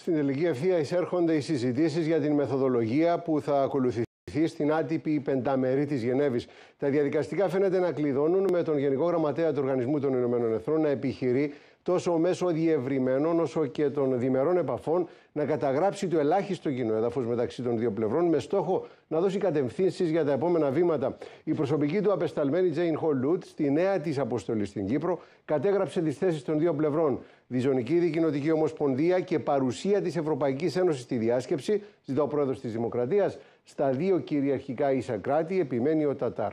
Στην τελική ευθεία εισέρχονται οι συζητήσεις για την μεθοδολογία που θα ακολουθηθεί στην άτυπη πενταμερή της Γενέβης. Τα διαδικαστικά φαίνεται να κλειδώνουν με τον Γενικό Γραμματέα του Οργανισμού των Ηνωμένων Εθνών να επιχειρεί τόσο μέσω διευρυμένων όσο και των διμερών επαφών να καταγράψει το ελάχιστο κοινό έδαφος μεταξύ των δύο πλευρών με στόχο να δώσει κατευθύνσεις για τα επόμενα βήματα. Η προσωπική του απεσταλμένη Τζέιν Χολούτ, στη νέα της αποστολή στην Κύπρο, κατέγραψε τις θέσεις των δύο πλευρών. Διζωνική Δικοινοτική Ομοσπονδία και παρουσία της Ευρωπαϊκής Ένωσης στη διάσκεψη, ζητά ο πρόεδρος της Δημοκρατίας, στα δύο κυριαρχικά ίσα κράτη, επιμένει ο Τατάρ.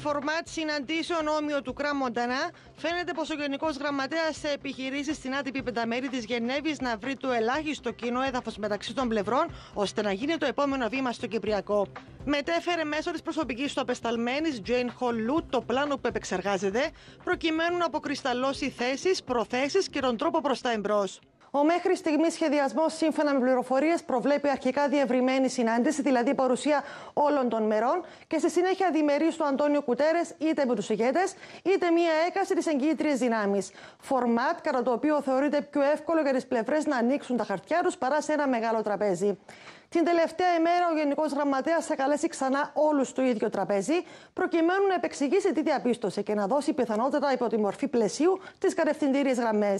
φορμάτ συναντήσεων όμοιο του Κρά Μοντανά, φαίνεται πως ο Γενικός Γραμματέας σε επιχειρήσεις στην άτυπη πενταμέρη της Γενέβης να βρει το ελάχιστο κοινό έδαφος μεταξύ των πλευρών, ώστε να γίνει το επόμενο βήμα στο Κυπριακό. Μετέφερε μέσω της προσωπικής του απεσταλμένης Τζέιν Χολού το πλάνο που επεξεργάζεται, προκειμένου να αποκρισταλώσει θέσεις, προθέσεις και τον τρόπο προς τα εμπρός. Ο μέχρι στιγμής σχεδιασμός, σύμφωνα με πληροφορίες, προβλέπει αρχικά διευρυμένη συνάντηση, δηλαδή παρουσία όλων των μερών, και στη συνέχεια διμερείς του Αντώνιο Κουτέρες, είτε με τους ηγέτες, είτε μία έκαση της εγκύτριε δυνάμεις. Φορμάτ κατά το οποίο θεωρείται πιο εύκολο για τις πλευρές να ανοίξουν τα χαρτιά τους παρά σε ένα μεγάλο τραπέζι. Την τελευταία ημέρα, ο Γενικός Γραμματέας θα καλέσει ξανά όλους στο ίδιο τραπέζι, προκειμένου να επεξηγήσει τι διαπίστωσε και να δώσει πιθανότατα υπό τη μορφή πλαισίου τις κατευθυντήριες γραμμές.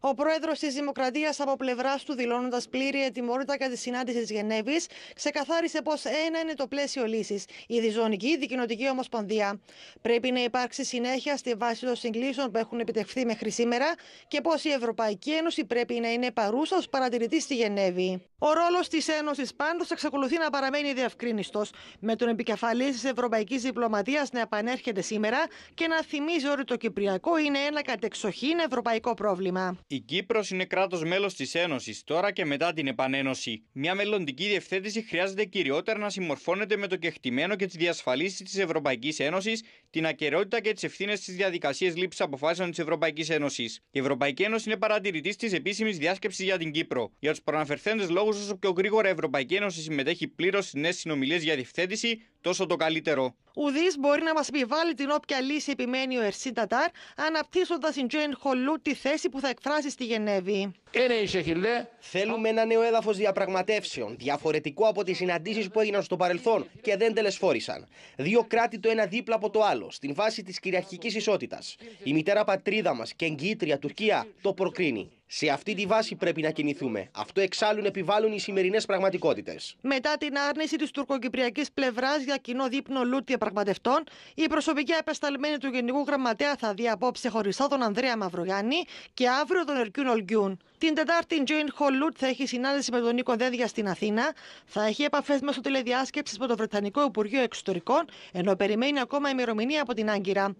Ο πρόεδρος της Δημοκρατίας από πλευράς του, δηλώνοντας πλήρη ετοιμότητα κατά τη συνάντηση της Γενέβης, ξεκαθάρισε πως ένα είναι το πλαίσιο λύσης, η διζωνική δικοινοτική ομοσπονδία. Πρέπει να υπάρξει συνέχεια στη βάση των συγκλήσεων που έχουν επιτευχθεί μέχρι σήμερα και πως η Ευρωπαϊκή Ένωση πρέπει να είναι παρούσα ως παρατηρητής στη Γενέβη. Ο ρόλος της Ένωσης πάντως εξακολουθεί να παραμένει διευκρίνιστο, με τον επικεφαλής της Ευρωπαϊκής Διπλωματίας να επανέρχεται σήμερα και να θυμίζει ότι το Κυπριακό είναι ένα κατεξοχήν ευρωπαϊκό πρόβλημα. Η Κύπρος είναι κράτος μέλος της Ένωσης τώρα και μετά την επανένωση. Μια μελλοντική διευθέτηση χρειάζεται κυριότερα να συμμορφώνεται με το κεκτημένο και τις διασφαλίσεις της Ευρωπαϊκής Ένωσης, την ακαιρεότητα και τις ευθύνες στι διαδικασίε λήψης αποφάσεων της Ευρωπαϊκής Ένωσης. Η Ευρωπαϊκή Ένωση είναι παρατηρητής της επίσημης διάσκεψης για την Κύπρο. Για τους προαναφερθέντες λόγους, όσο πιο γρήγορα η Ευρωπαϊκή Ένωση συμμετέχει πλήρως στις νέες συνομιλίες για διευθέτηση, τόσο το καλύτερο. Ουδής μπορεί να μας επιβάλλει την όποια λύση επιμένει ο Ερσίν Τατάρ, αναπτύσσοντας την Τζέιν Χολού τη θέση που θα εκφράσει στη Γενέβη. Ε, ναι, Θέλουμε ένα νέο έδαφος διαπραγματεύσεων, διαφορετικό από τις συναντήσεις που έγιναν στο παρελθόν και δεν τελεσφόρησαν. Δύο κράτη το ένα δίπλα από το άλλο, στην βάση της κυριαρχικής ισότητας. Η μητέρα πατρίδα μας και εγγύτρια Τουρκία το προκρίνει. Σε αυτή τη βάση πρέπει να κινηθούμε. Αυτό εξάλλου επιβάλλουν οι σημερινές πραγματικότητες. Μετά την άρνηση της τουρκοκυπριακής πλευράς για κοινό δείπνο λούτ διαπραγματευτών, η προσωπική απεσταλμένη του Γενικού Γραμματέα θα δει απόψε χωριστά τον Ανδρέα Μαυρογιάννη και αύριο τον Ερκιούν Ολγκιούν. Την Τετάρτη, η Τζέιν Χολούτ θα έχει συνάντηση με τον Νίκο Δέδια στην Αθήνα. Θα έχει επαφές μέσω τηλεδιάσκεψης με το Βρετανικό Υπουργείο Εξωτερικών, ενώ περιμένει ακόμα ημερομηνία από την Άγκυρα.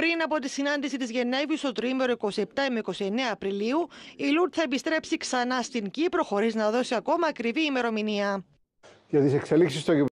Πριν από τη συνάντηση της Γενέβης στο τρίμερο 27 με 29 Απριλίου, η Λούρτ θα επιστρέψει ξανά στην Κύπρο χωρίς να δώσει ακόμα ακριβή ημερομηνία.